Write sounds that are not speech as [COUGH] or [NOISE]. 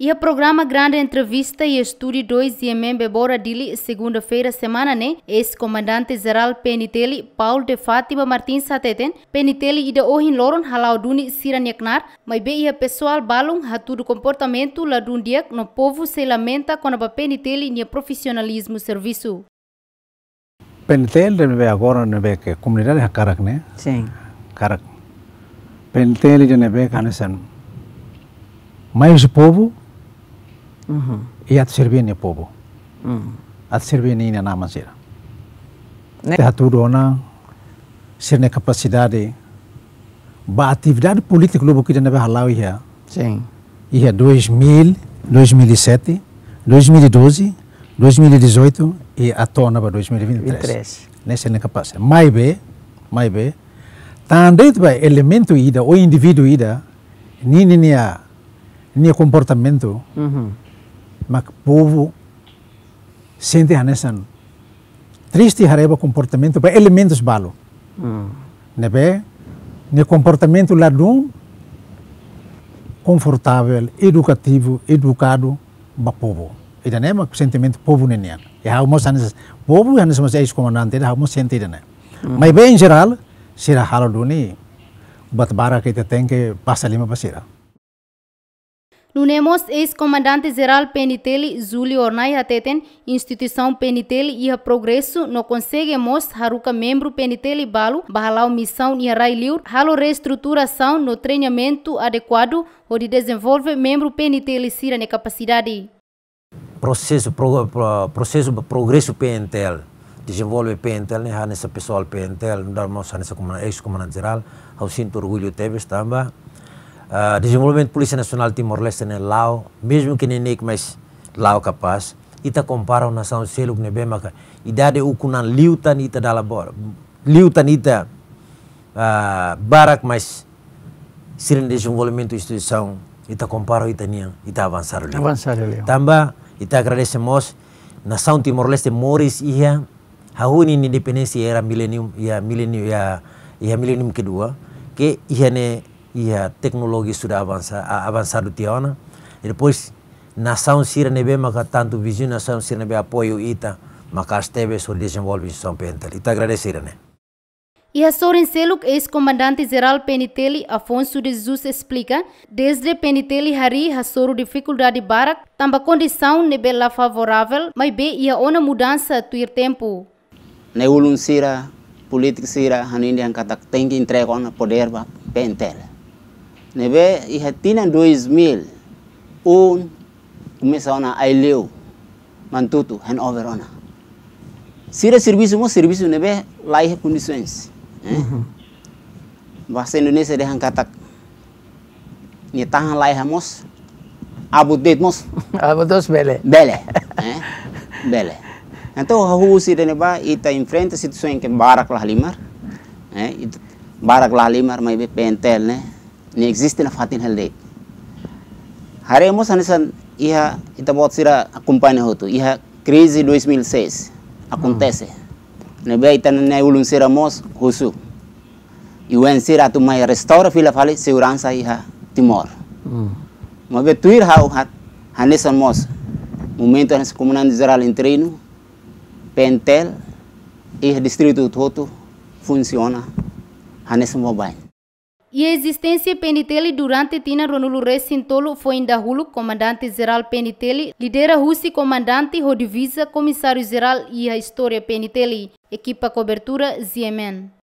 o programa grande entrevista e estúdio 2 e membe bora dili segunda-feira semana ne né? ex-comandante geral Peniteli Paulo de Fátima Martins sateten Peniteli ida ohin loron halau siran yaknar mai be ia pessoal balung hatu do comportamento la dia no povo se lamenta com a Peniteli nia profissionalismo serviço Peniteli ne agora ne be ke comunidade carac é né? sim Carac. Peniteli ne be kanesan mais o povo Uhum. e Iat o povo. Uhum. At sirvini na nama sira. Né? Terra ser na capacidade a atividade política lobo que já neve halau ia. Sim. Ia 2000, 2007, 2012, 2018 e a tona para 2023. 23. Nessa é capaz. Mais bem, mais bem. Também vai elemento ida ou indivíduo ida, nem nem nem comportamento. Uhum. Makbovo sente hanesan triste hareba comportamento para elementos balo mm. Hum. nebe né, ne né, comportamento ladum confortável educativo educado ba povo E ne né, mak sentimento povo ne E ya hau mo sanes povo hanes mo é ex comandante hau mo sente ida ne mm. mas be em geral será halo duni batbara que tem que passar lima para Lunemos, ex-comandante geral Penitelli, Júlio Ornai Ateten, instituição Penitelli e a progresso, não conseguimos haruka membro Penitelli Balo, Bahalau missão e Railiur, halo reestruturação no treinamento adequado, de desenvolve membro Penitelli Sira na capacidade. Processo, pro, pro, processo progresso Pentel, desenvolve Pentel, né, nessa pessoal Pentel, não dá mais nessa ex-comandante geral, eu sinto orgulho teve, estava. desenvolvimento ah, desenvolvimento Polícia Nacional Timor-Leste na Lao, mesmo que nem mais Lao capaz, ita compara nação de Selo ne bemaka, ah, idade ukunan liutan ita dala bora, liutan ita uh, ah, barak mas sirene desenvolvimento e instituição ita compara ita e ita avançar ali. Avançar ali. Tamba ita agradecemos nação Timor-Leste Moris ia hauni independência era milenium a milenium ia ia milenium kedua ke ia ne e a tecnologia avançada avançar, avançado tiona. E depois, nação sira nebe maka tanto vizinho nação sira nebe apoio ita maka esteve sur desenvolve São Pentel. Ita agradecer, né? E a Soren Seluk, ex-comandante-geral Penitelli, Afonso de Jesus, explica, desde Penitelli hari a Soro dificuldade barak, tamba condição nebe favorável, mas be ia ona mudança tuir tempo. Neulun sira, política sira, hanindi angkatak tinggi entrega ona poder ba Pentel. nebe ihatina do mil, un umesa ona aileu mantutu over ona sira servisu mo servisu nebe lai condições eh? [LAUGHS] bahasa Indonesia deh angkatak ni tahan lai hamos abu det mos abu dos [LAUGHS] bele bele [LAUGHS] eh? bele então nah, hahu dene neba ita enfrenta situação em ke barak lah limar eh? barak lah limar mai be pentel ne. ni existe na fatin halde haremo sanasan iha itabot sira kumpanya hoto iha crise 2006 acontece uhum. na beita na ulun sira mos husu iwen sira tu mai restaura fila fale segurança iha timor uhum. ma tuir hau hat hanesan mos momento nas comunidade geral em pentel e distrito todo funciona hanes mobile e a existência Penitele durante Tina Ronulu Recintolo foi em Dahulu, comandante-geral Penitele, lidera Russi, comandante Rodivisa, comissário-geral e a história Penitele, equipa cobertura ZMN.